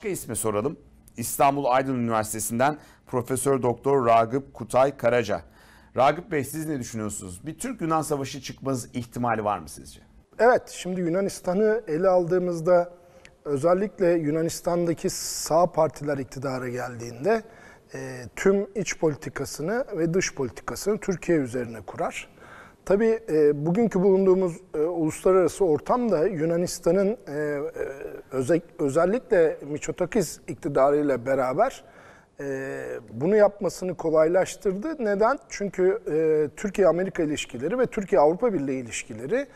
Başka ismi soralım. İstanbul Aydın Üniversitesi'nden Profesör Doktor Ragıp Kutay Karaca. Ragıp Bey siz ne düşünüyorsunuz? Bir Türk-Yunan savaşı çıkmaz ihtimali var mı sizce? Evet, şimdi Yunanistan'ı ele aldığımızda özellikle Yunanistan'daki sağ partiler iktidara geldiğinde e, tüm iç politikasını ve dış politikasını Türkiye üzerine kurar. Tabii e, bugünkü bulunduğumuz e, uluslararası da Yunanistan'ın e, e özellikle Miçotakis iktidarıyla beraber e, bunu yapmasını kolaylaştırdı. Neden? Çünkü e, Türkiye-Amerika ilişkileri ve Türkiye-Avrupa Birliği ilişkileri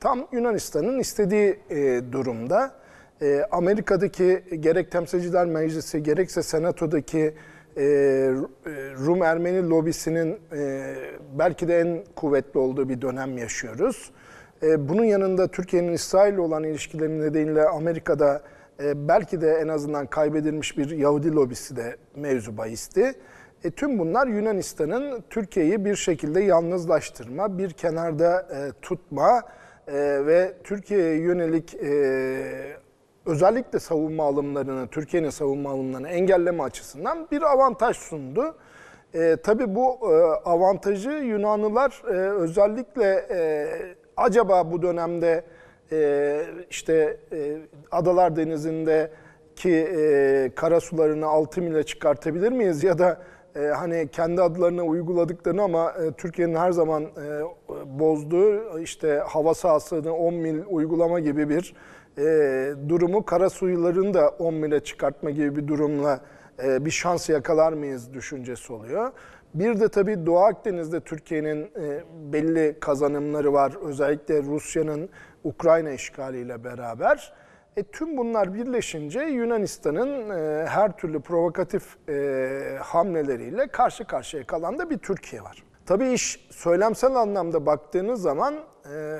tam Yunanistan'ın istediği e, durumda. E, Amerika'daki gerek Temsilciler Meclisi gerekse Senato'daki e, Rum-Ermeni lobisinin e, belki de en kuvvetli olduğu bir dönem yaşıyoruz. E, bunun yanında Türkiye'nin İsrail ile olan ilişkileri nedeniyle Amerika'da e, belki de en azından kaybedilmiş bir Yahudi lobisi de mevzu bahisti. E, tüm bunlar Yunanistan'ın Türkiye'yi bir şekilde yalnızlaştırma, bir kenarda e, tutma ve Türkiye'ye yönelik özellikle savunma alımlarını, Türkiye'nin savunma alımlarını engelleme açısından bir avantaj sundu. E, tabii bu e, avantajı Yunanlılar e, özellikle e, Acaba bu dönemde e, işte e, Adalar Denizi'nde ki e, kara sularını 6 mile çıkartabilir miyiz? Ya da e, hani kendi adlarına uyguladıklarını ama e, Türkiye'nin her zaman e, bozduğu işte hava sahasını 10 mil uygulama gibi bir e, durumu kara suyularını da 10 mile çıkartma gibi bir durumla e, bir şans yakalar mıyız düşüncesi oluyor. Bir de tabii Doğu Akdeniz'de Türkiye'nin e, belli kazanımları var. Özellikle Rusya'nın Ukrayna işgaliyle beraber. E, tüm bunlar birleşince Yunanistan'ın e, her türlü provokatif e, hamleleriyle karşı karşıya kalan da bir Türkiye var. Tabii iş söylemsel anlamda baktığınız zaman e,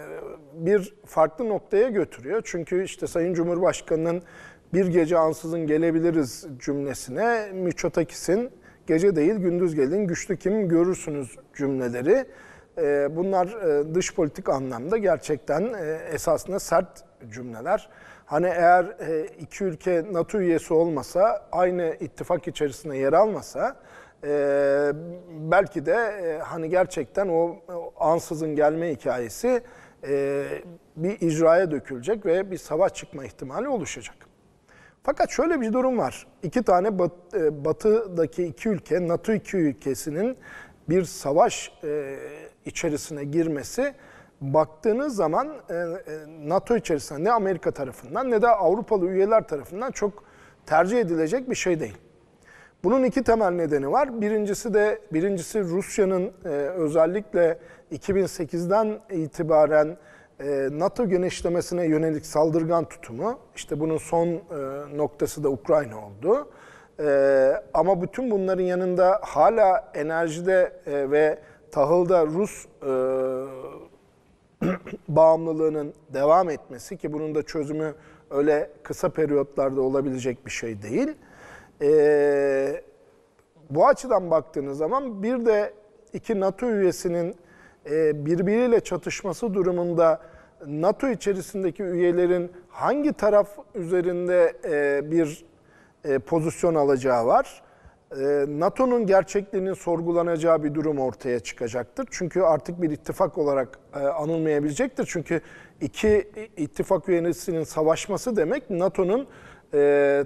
bir farklı noktaya götürüyor. Çünkü işte Sayın Cumhurbaşkanı'nın bir gece ansızın gelebiliriz cümlesine Miçotakis'in Gece değil gündüz gelin güçlü kim görürsünüz cümleleri. Ee, bunlar e, dış politik anlamda gerçekten e, esasında sert cümleler. Hani eğer e, iki ülke NATO üyesi olmasa, aynı ittifak içerisinde yer almasa belki de hani gerçekten o ansızın gelme hikayesi bir icraya dökülecek ve bir savaş çıkma ihtimali oluşacak. Fakat şöyle bir durum var. İki tane bat, e, batıdaki iki ülke, NATO iki ülkesinin bir savaş e, içerisine girmesi baktığınız zaman e, e NATO içerisinde ne Amerika tarafından ne de Avrupalı üyeler tarafından çok tercih edilecek bir şey değil. Bunun iki temel nedeni var. Birincisi de birincisi Rusya'nın e, özellikle 2008'den itibaren e, NATO genişlemesine yönelik saldırgan tutumu, işte bunun son e, noktası da Ukrayna oldu. E, ama bütün bunların yanında hala enerjide e, ve tahılda Rus bağımlılığının devam etmesi ki bunun da çözümü öyle kısa periyotlarda olabilecek bir şey değil. bu açıdan baktığınız zaman bir de iki NATO üyesinin e, birbiriyle çatışması durumunda NATO içerisindeki üyelerin hangi taraf üzerinde e, bir e, pozisyon alacağı var. E, NATO'nun gerçekliğinin sorgulanacağı bir durum ortaya çıkacaktır. Çünkü artık bir ittifak olarak anılmayabilecektir. Çünkü iki ittifak üyesinin savaşması demek NATO'nun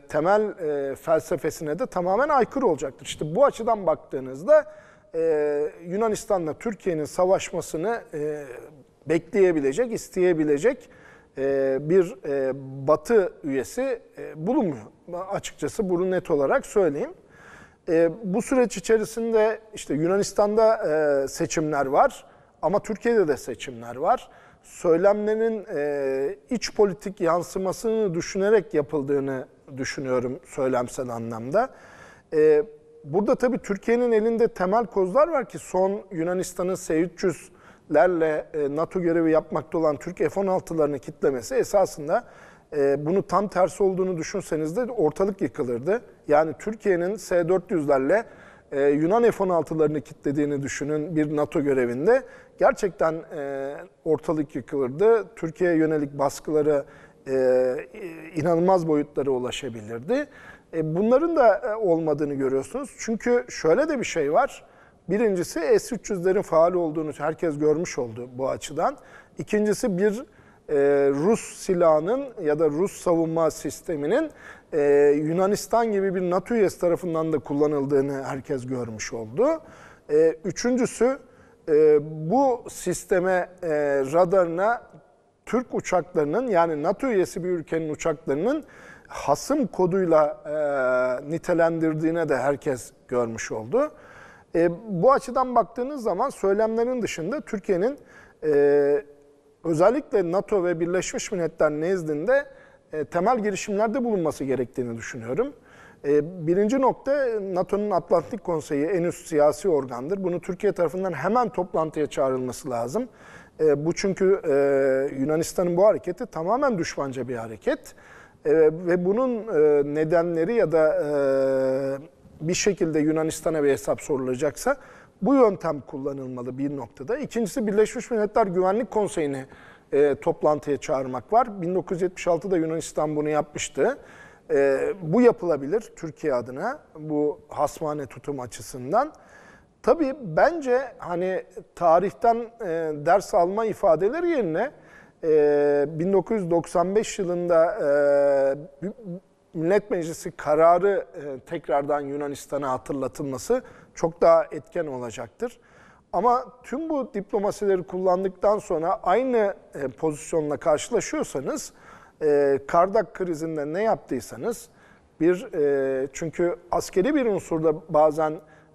temel felsefesine de tamamen aykırı olacaktır. İşte bu açıdan baktığınızda e, Yunanistan'la Türkiye'nin savaşmasını e, bekleyebilecek, isteyebilecek e, bir e, batı üyesi e, bulunmuyor. Açıkçası bunu net olarak söyleyeyim. E, bu süreç içerisinde işte Yunanistan'da e, seçimler var ama Türkiye'de de seçimler var. Söylemlerin e, iç politik yansımasını düşünerek yapıldığını düşünüyorum söylemsel anlamda. E, burada tabii Türkiye'nin elinde temel kozlar var ki son Yunanistan'ın S-300'lerle e, NATO görevi yapmakta olan Türk F-16'larını kitlemesi esasında e, bunu tam tersi olduğunu düşünseniz de ortalık yıkılırdı. Yani Türkiye'nin S-400'lerle e, Yunan F-16'larını kitlediğini düşünün bir NATO görevinde. Gerçekten e, ortalık yıkılırdı. Türkiye'ye yönelik baskıları inanılmaz boyutlara ulaşabilirdi. E, bunların da e, olmadığını görüyorsunuz. Çünkü şöyle de bir şey var. Birincisi S-300'lerin faal olduğunu herkes görmüş oldu bu açıdan. İkincisi bir e, Rus silahının ya da Rus savunma sisteminin Yunanistan gibi bir NATO üyesi tarafından da kullanıldığını herkes görmüş oldu. üçüncüsü bu sisteme e, radarına Türk uçaklarının yani NATO üyesi bir ülkenin uçaklarının hasım koduyla e, nitelendirdiğine de herkes görmüş oldu. E, bu açıdan baktığınız zaman söylemlerin dışında Türkiye'nin e, özellikle NATO ve Birleşmiş Milletler nezdinde e, temel girişimlerde bulunması gerektiğini düşünüyorum. E, birinci nokta NATO'nun Atlantik Konseyi en üst siyasi organdır. Bunu Türkiye tarafından hemen toplantıya çağrılması lazım. E, bu çünkü e, Yunanistan'ın bu hareketi tamamen düşmanca bir hareket. E, ve bunun e, nedenleri ya da e, bir şekilde Yunanistan'a bir hesap sorulacaksa bu yöntem kullanılmalı bir noktada. İkincisi Birleşmiş Milletler Güvenlik Konseyi'ni e, toplantıya çağırmak var. 1976'da Yunanistan bunu yapmıştı. E, bu yapılabilir Türkiye adına bu hasmane tutum açısından. Tabii bence hani tarihten e, ders alma ifadeleri yerine e, ee, 1995 yılında e, Millet Meclisi kararı e, tekrardan Yunanistan'a hatırlatılması çok daha etken olacaktır. Ama tüm bu diplomasileri kullandıktan sonra aynı e, pozisyonla karşılaşıyorsanız, e, Kardak krizinde ne yaptıysanız, bir e, çünkü askeri bir unsur da bazen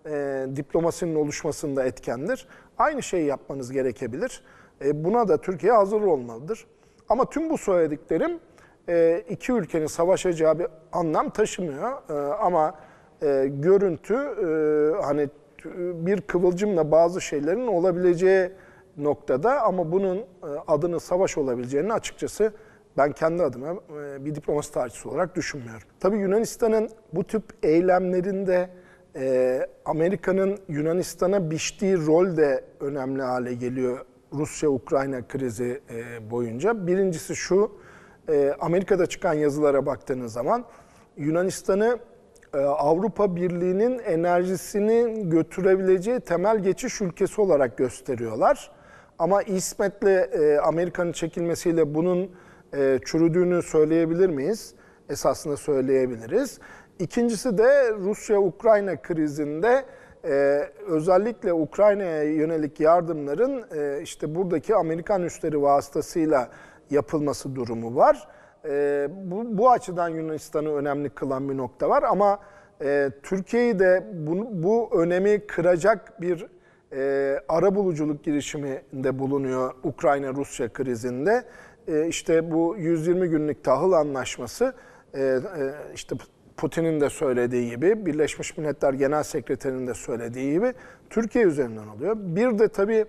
e, diplomasinin oluşmasında etkendir. Aynı şeyi yapmanız gerekebilir. E, buna da Türkiye hazır olmalıdır. Ama tüm bu söylediklerim e, iki ülkenin savaşacağı bir anlam taşımıyor. E, ama görüntü hani bir kıvılcımla bazı şeylerin olabileceği noktada ama bunun adını savaş olabileceğini açıkçası ben kendi adıma bir diplomasi tarihçisi olarak düşünmüyorum. Tabii Yunanistan'ın bu tip eylemlerinde Amerika'nın Yunanistan'a biçtiği rol de önemli hale geliyor Rusya-Ukrayna krizi e, boyunca. Birincisi şu, e, Amerika'da çıkan yazılara baktığınız zaman Yunanistan'ı e, Avrupa Birliği'nin enerjisini götürebileceği temel geçiş ülkesi olarak gösteriyorlar. Ama İsmet'le Amerika'nın çekilmesiyle bunun çürüdüğünü söyleyebilir miyiz? Esasında söyleyebiliriz. İkincisi de Rusya-Ukrayna krizinde e, özellikle Ukrayna'ya yönelik yardımların e, işte buradaki Amerikan üstleri vasıtasıyla yapılması durumu var. E, bu, bu açıdan Yunanistan'ı önemli kılan bir nokta var ama e, Türkiye'yi de bu, bu önemi kıracak bir e, ara buluculuk girişiminde bulunuyor Ukrayna-Rusya krizinde. E, işte bu 120 günlük tahıl anlaşması e, e, işte Putin'in de söylediği gibi, Birleşmiş Milletler Genel Sekreterinin de söylediği gibi Türkiye üzerinden oluyor. Bir de tabii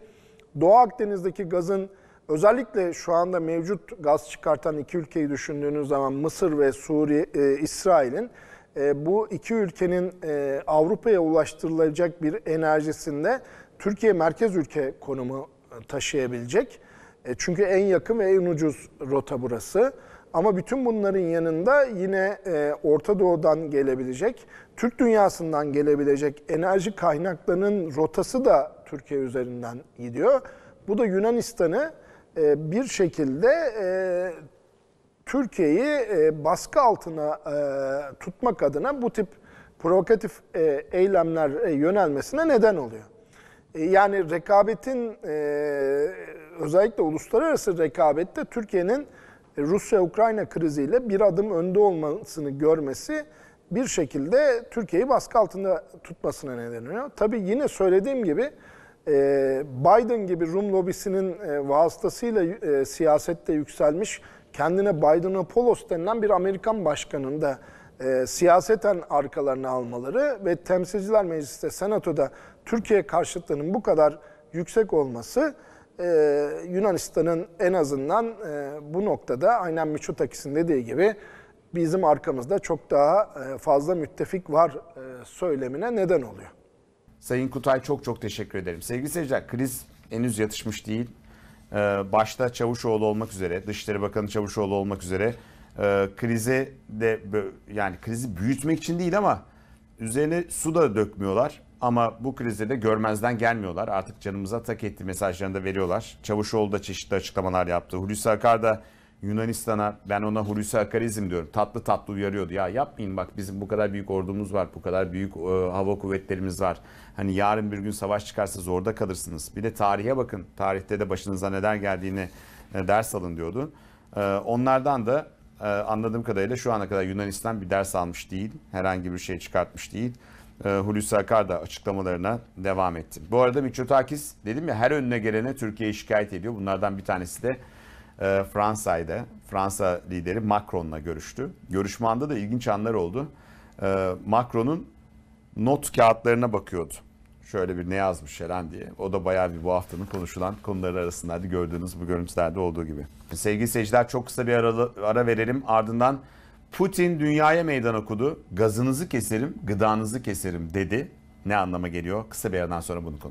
Doğu Akdeniz'deki gazın özellikle şu anda mevcut gaz çıkartan iki ülkeyi düşündüğünüz zaman Mısır ve Suriye, e, İsrail'in e, bu iki ülkenin e, Avrupa'ya ulaştırılacak bir enerjisinde Türkiye merkez ülke konumu e, taşıyabilecek. E, çünkü en yakın ve en ucuz rota burası. Ama bütün bunların yanında yine e, Orta Doğu'dan gelebilecek, Türk dünyasından gelebilecek enerji kaynaklarının rotası da Türkiye üzerinden gidiyor. Bu da Yunanistan'ı e, bir şekilde e, Türkiye'yi e, baskı altına e, tutmak adına bu tip provokatif e, eylemler e, yönelmesine neden oluyor. E, yani rekabetin e, özellikle uluslararası rekabette Türkiye'nin Rusya-Ukrayna kriziyle bir adım önde olmasını görmesi bir şekilde Türkiye'yi baskı altında tutmasına neden oluyor. Tabii yine söylediğim gibi e, Biden gibi Rum lobisinin e, vasıtasıyla e, siyasette yükselmiş kendine Biden Apolos denilen bir Amerikan başkanının da e, siyaseten arkalarını almaları ve Temsilciler mecliste Senato'da Türkiye karşıtlığının bu kadar yüksek olması ee, Yunanistan'ın en azından e, bu noktada aynen Miçotakis'in dediği gibi bizim arkamızda çok daha e, fazla müttefik var e, söylemine neden oluyor. Sayın Kutay çok çok teşekkür ederim. Sevgili seyirciler kriz henüz yatışmış değil. Ee, başta Çavuşoğlu olmak üzere, Dışişleri Bakanı Çavuşoğlu olmak üzere e, krize de yani krizi büyütmek için değil ama üzerine su da dökmüyorlar. Ama bu krizde de görmezden gelmiyorlar. Artık canımıza tak etti mesajlarını da veriyorlar. Çavuşoğlu da çeşitli açıklamalar yaptı. Hulusi Akar da Yunanistan'a ben ona Hulusi Akarizm diyorum. Tatlı tatlı uyarıyordu. Ya yapmayın bak bizim bu kadar büyük ordumuz var. Bu kadar büyük e, hava kuvvetlerimiz var. Hani yarın bir gün savaş çıkarsa zorda kalırsınız. Bir de tarihe bakın. Tarihte de başınıza neler geldiğini e, ders alın diyordu. E, onlardan da e, anladığım kadarıyla şu ana kadar Yunanistan bir ders almış değil. Herhangi bir şey çıkartmış değil. Ee, Hulusi Akar da açıklamalarına devam etti. Bu arada Mitsotakis dedim ya her önüne gelene Türkiye'yi şikayet ediyor. Bunlardan bir tanesi de e, Fransa'ydı. Fransa lideri Macron'la görüştü. Görüşme anda da ilginç anlar oldu. E, Macron'un not kağıtlarına bakıyordu. Şöyle bir ne yazmış falan diye. O da bayağı bir bu haftanın konuşulan konuları arasındaydı. Gördüğünüz bu görüntülerde olduğu gibi. Sevgili seyirciler çok kısa bir ara, ara verelim. Ardından Putin dünyaya meydan okudu. Gazınızı keserim, gıdanızı keserim dedi. Ne anlama geliyor? Kısa bir aradan sonra bunu konuşacağız.